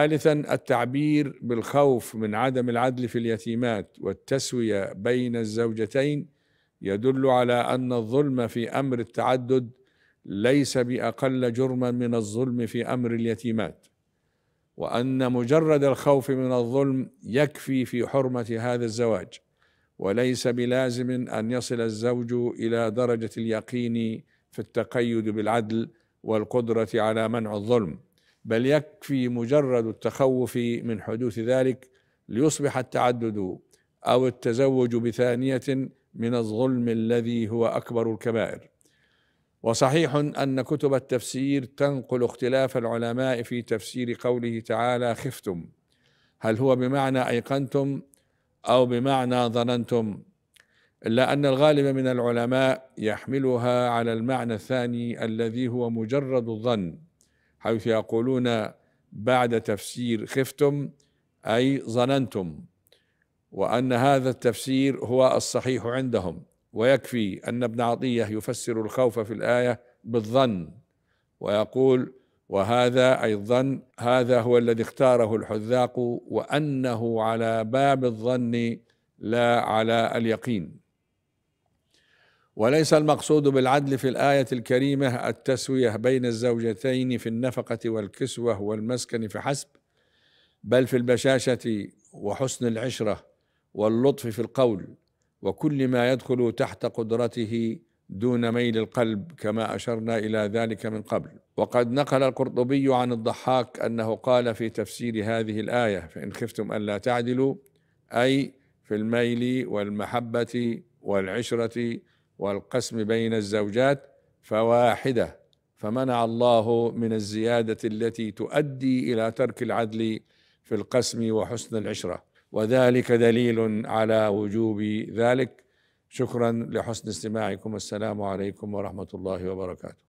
ثالثا التعبير بالخوف من عدم العدل في اليتيمات والتسويه بين الزوجتين يدل على ان الظلم في امر التعدد ليس باقل جرما من الظلم في امر اليتيمات وان مجرد الخوف من الظلم يكفي في حرمه هذا الزواج وليس بلازم ان يصل الزوج الى درجه اليقين في التقيد بالعدل والقدره على منع الظلم بل يكفي مجرد التخوف من حدوث ذلك ليصبح التعدد او التزوج بثانيه من الظلم الذي هو اكبر الكبائر وصحيح ان كتب التفسير تنقل اختلاف العلماء في تفسير قوله تعالى خفتم هل هو بمعنى ايقنتم او بمعنى ظننتم الا ان الغالب من العلماء يحملها على المعنى الثاني الذي هو مجرد الظن حيث يقولون بعد تفسير خفتم أي ظننتم وأن هذا التفسير هو الصحيح عندهم ويكفي أن ابن عطية يفسر الخوف في الآية بالظن ويقول وهذا أي الظن هذا هو الذي اختاره الحذاق وأنه على باب الظن لا على اليقين وليس المقصود بالعدل في الآية الكريمة التسوية بين الزوجتين في النفقة والكسوة والمسكن فحسب بل في البشاشة وحسن العشرة واللطف في القول وكل ما يدخل تحت قدرته دون ميل القلب كما أشرنا إلى ذلك من قبل وقد نقل القرطبي عن الضحاك أنه قال في تفسير هذه الآية فإن خفتم ألا تعدلوا أي في الميل والمحبة والعشرة والقسم بين الزوجات فواحده فمنع الله من الزياده التي تؤدي الى ترك العدل في القسم وحسن العشره وذلك دليل على وجوب ذلك شكرا لحسن استماعكم السلام عليكم ورحمه الله وبركاته